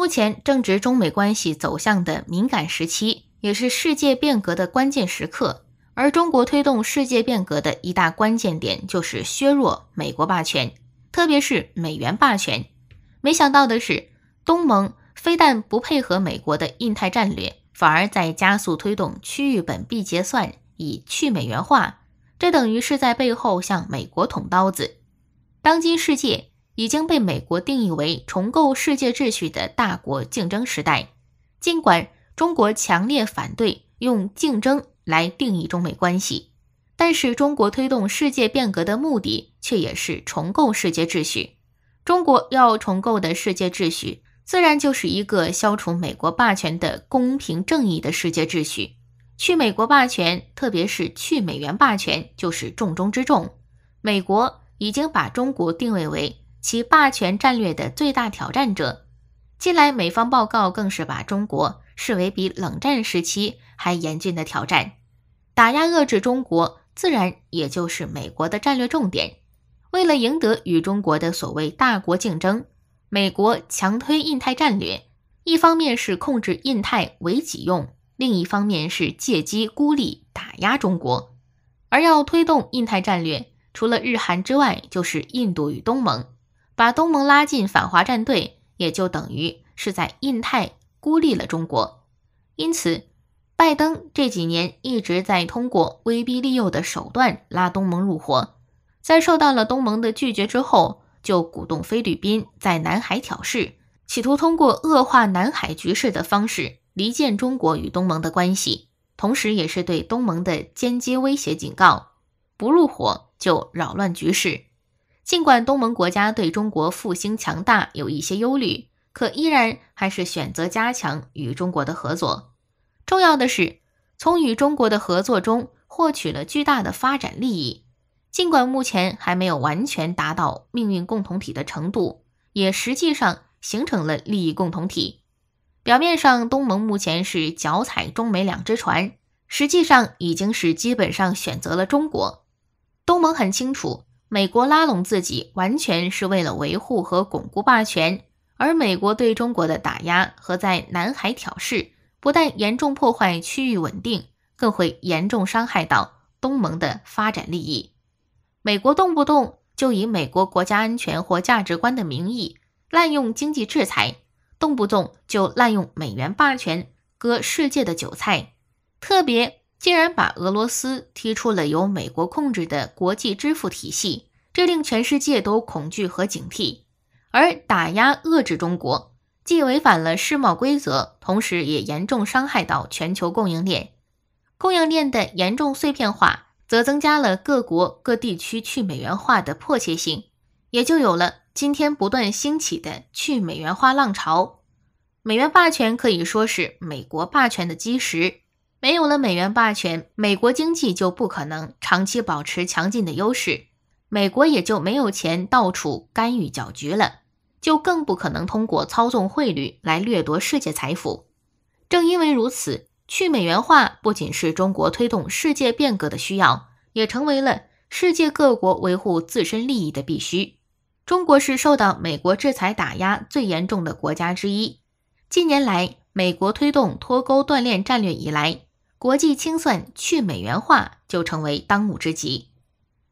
目前正值中美关系走向的敏感时期，也是世界变革的关键时刻。而中国推动世界变革的一大关键点，就是削弱美国霸权，特别是美元霸权。没想到的是，东盟非但不配合美国的印太战略，反而在加速推动区域本币结算，以去美元化。这等于是在背后向美国捅刀子。当今世界。已经被美国定义为重构世界秩序的大国竞争时代。尽管中国强烈反对用竞争来定义中美关系，但是中国推动世界变革的目的却也是重构世界秩序。中国要重构的世界秩序，自然就是一个消除美国霸权的公平正义的世界秩序。去美国霸权，特别是去美元霸权，就是重中之重。美国已经把中国定位为。其霸权战略的最大挑战者，近来美方报告更是把中国视为比冷战时期还严峻的挑战，打压遏制中国，自然也就是美国的战略重点。为了赢得与中国的所谓大国竞争，美国强推印太战略，一方面是控制印太为己用，另一方面是借机孤立打压中国。而要推动印太战略，除了日韩之外，就是印度与东盟。把东盟拉进反华战队，也就等于是在印太孤立了中国。因此，拜登这几年一直在通过威逼利诱的手段拉东盟入伙。在受到了东盟的拒绝之后，就鼓动菲律宾在南海挑事，企图通过恶化南海局势的方式离间中国与东盟的关系，同时也是对东盟的间接威胁警告：不入伙就扰乱局势。尽管东盟国家对中国复兴强大有一些忧虑，可依然还是选择加强与中国的合作。重要的是，从与中国的合作中获取了巨大的发展利益。尽管目前还没有完全达到命运共同体的程度，也实际上形成了利益共同体。表面上，东盟目前是脚踩中美两只船，实际上已经是基本上选择了中国。东盟很清楚。美国拉拢自己，完全是为了维护和巩固霸权，而美国对中国的打压和在南海挑事，不但严重破坏区域稳定，更会严重伤害到东盟的发展利益。美国动不动就以美国国家安全或价值观的名义滥用经济制裁，动不动就滥用美元霸权割世界的韭菜，特别。竟然把俄罗斯踢出了由美国控制的国际支付体系，这令全世界都恐惧和警惕，而打压遏制中国，既违反了世贸规则，同时也严重伤害到全球供应链。供应链的严重碎片化，则增加了各国各地区去美元化的迫切性，也就有了今天不断兴起的去美元化浪潮。美元霸权可以说是美国霸权的基石。没有了美元霸权，美国经济就不可能长期保持强劲的优势，美国也就没有钱到处干预搅局了，就更不可能通过操纵汇率来掠夺世界财富。正因为如此，去美元化不仅是中国推动世界变革的需要，也成为了世界各国维护自身利益的必须。中国是受到美国制裁打压最严重的国家之一。近年来，美国推动脱钩断链战略以来，国际清算去美元化就成为当务之急。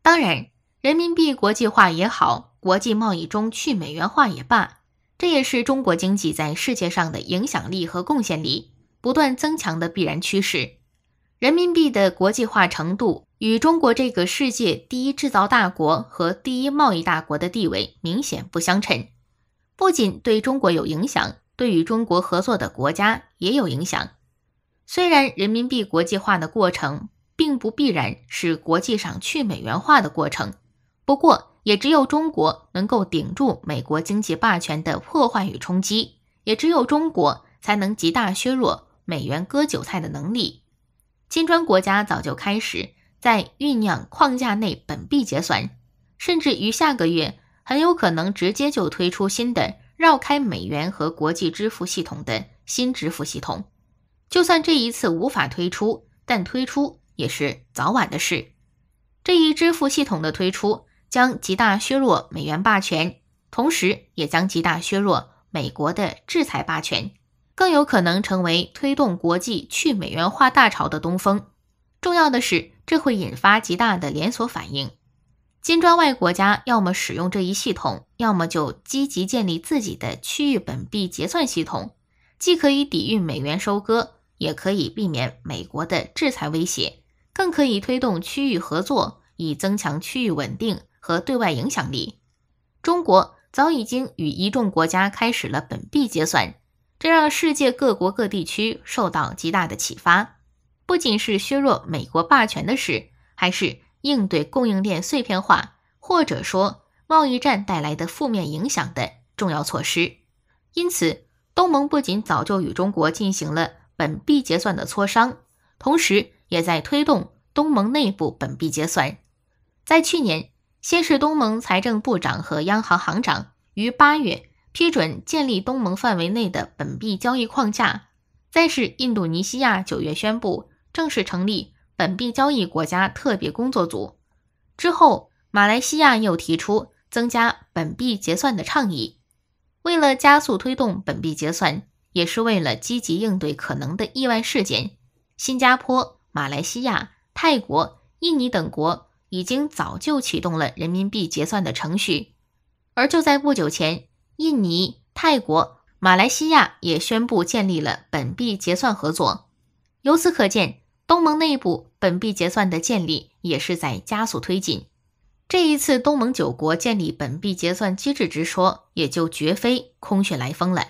当然，人民币国际化也好，国际贸易中去美元化也罢，这也是中国经济在世界上的影响力和贡献力不断增强的必然趋势。人民币的国际化程度与中国这个世界第一制造大国和第一贸易大国的地位明显不相称，不仅对中国有影响，对与中国合作的国家也有影响。虽然人民币国际化的过程并不必然是国际上去美元化的过程，不过也只有中国能够顶住美国经济霸权的破坏与冲击，也只有中国才能极大削弱美元割韭菜的能力。金砖国家早就开始在酝酿框架内本币结算，甚至于下个月很有可能直接就推出新的绕开美元和国际支付系统的新支付系统。就算这一次无法推出，但推出也是早晚的事。这一支付系统的推出将极大削弱美元霸权，同时也将极大削弱美国的制裁霸权，更有可能成为推动国际去美元化大潮的东风。重要的是，这会引发极大的连锁反应。金砖外国家要么使用这一系统，要么就积极建立自己的区域本币结算系统，既可以抵御美元收割。也可以避免美国的制裁威胁，更可以推动区域合作，以增强区域稳定和对外影响力。中国早已经与一众国家开始了本币结算，这让世界各国各地区受到极大的启发。不仅是削弱美国霸权的事，还是应对供应链碎片化，或者说贸易战带来的负面影响的重要措施。因此，东盟不仅早就与中国进行了。本币结算的磋商，同时也在推动东盟内部本币结算。在去年，先是东盟财政部长和央行行长于八月批准建立东盟范围内的本币交易框架，再是印度尼西亚九月宣布正式成立本币交易国家特别工作组，之后马来西亚又提出增加本币结算的倡议。为了加速推动本币结算。也是为了积极应对可能的意外事件，新加坡、马来西亚、泰国、印尼等国已经早就启动了人民币结算的程序。而就在不久前，印尼、泰国、马来西亚也宣布建立了本币结算合作。由此可见，东盟内部本币结算的建立也是在加速推进。这一次，东盟九国建立本币结算机制之说，也就绝非空穴来风了。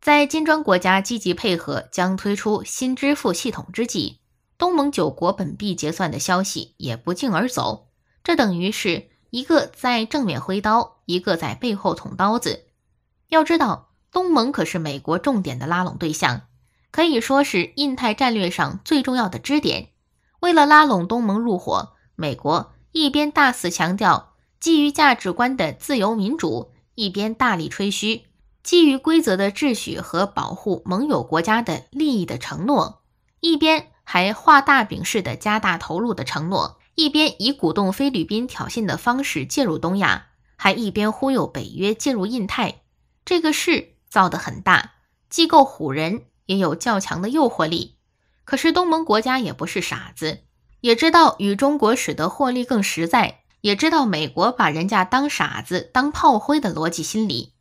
在金砖国家积极配合将推出新支付系统之际，东盟九国本币结算的消息也不胫而走。这等于是一个在正面挥刀，一个在背后捅刀子。要知道，东盟可是美国重点的拉拢对象，可以说是印太战略上最重要的支点。为了拉拢东盟入伙，美国一边大肆强调基于价值观的自由民主，一边大力吹嘘。基于规则的秩序和保护盟友国家的利益的承诺，一边还画大饼式的加大投入的承诺，一边以鼓动菲律宾挑衅的方式介入东亚，还一边忽悠北约介入印太。这个事造得很大，既够唬人，也有较强的诱惑力。可是东盟国家也不是傻子，也知道与中国使得获利更实在，也知道美国把人家当傻子当炮灰的逻辑心理。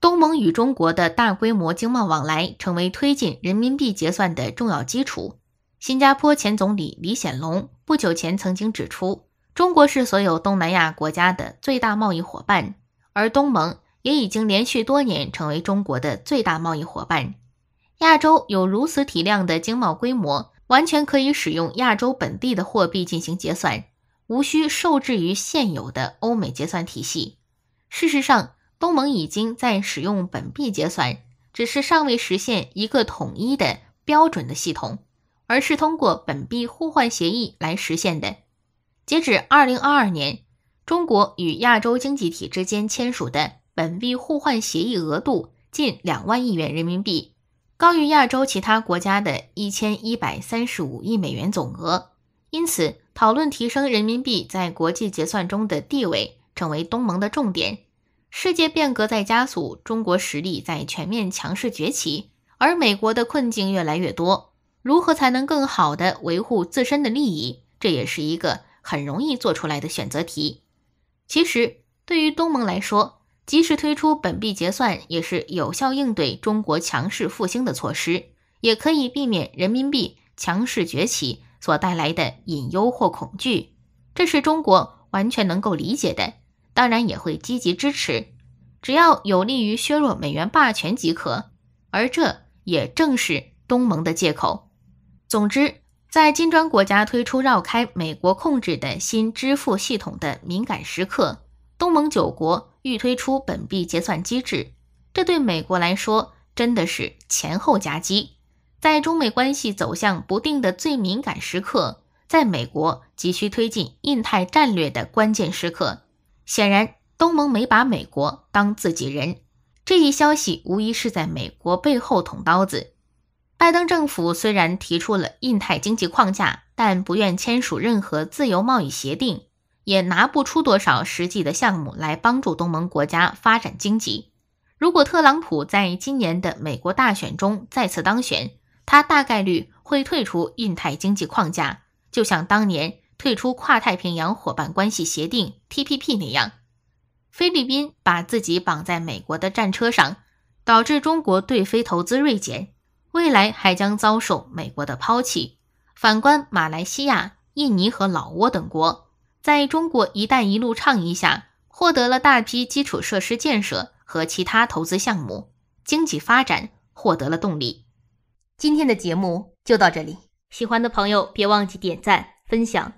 东盟与中国的大规模经贸往来成为推进人民币结算的重要基础。新加坡前总理李显龙不久前曾经指出，中国是所有东南亚国家的最大贸易伙伴，而东盟也已经连续多年成为中国的最大贸易伙伴。亚洲有如此体量的经贸规模，完全可以使用亚洲本地的货币进行结算，无需受制于现有的欧美结算体系。事实上。东盟已经在使用本币结算，只是尚未实现一个统一的标准的系统，而是通过本币互换协议来实现的。截止二零二二年，中国与亚洲经济体之间签署的本币互换协议额度近两万亿元人民币，高于亚洲其他国家的一千一百三十五亿美元总额。因此，讨论提升人民币在国际结算中的地位成为东盟的重点。世界变革在加速，中国实力在全面强势崛起，而美国的困境越来越多。如何才能更好的维护自身的利益？这也是一个很容易做出来的选择题。其实，对于东盟来说，及时推出本币结算也是有效应对中国强势复兴的措施，也可以避免人民币强势崛起所带来的隐忧或恐惧。这是中国完全能够理解的。当然也会积极支持，只要有利于削弱美元霸权即可。而这也正是东盟的借口。总之，在金砖国家推出绕开美国控制的新支付系统的敏感时刻，东盟九国欲推出本币结算机制，这对美国来说真的是前后夹击。在中美关系走向不定的最敏感时刻，在美国急需推进印太战略的关键时刻。显然，东盟没把美国当自己人，这一消息无疑是在美国背后捅刀子。拜登政府虽然提出了印太经济框架，但不愿签署任何自由贸易协定，也拿不出多少实际的项目来帮助东盟国家发展经济。如果特朗普在今年的美国大选中再次当选，他大概率会退出印太经济框架，就像当年。退出跨太平洋伙伴关系协定 （TPP） 那样，菲律宾把自己绑在美国的战车上，导致中国对菲投资锐减，未来还将遭受美国的抛弃。反观马来西亚、印尼和老挝等国，在中国“一带一路”倡议下，获得了大批基础设施建设和其他投资项目，经济发展获得了动力。今天的节目就到这里，喜欢的朋友别忘记点赞、分享。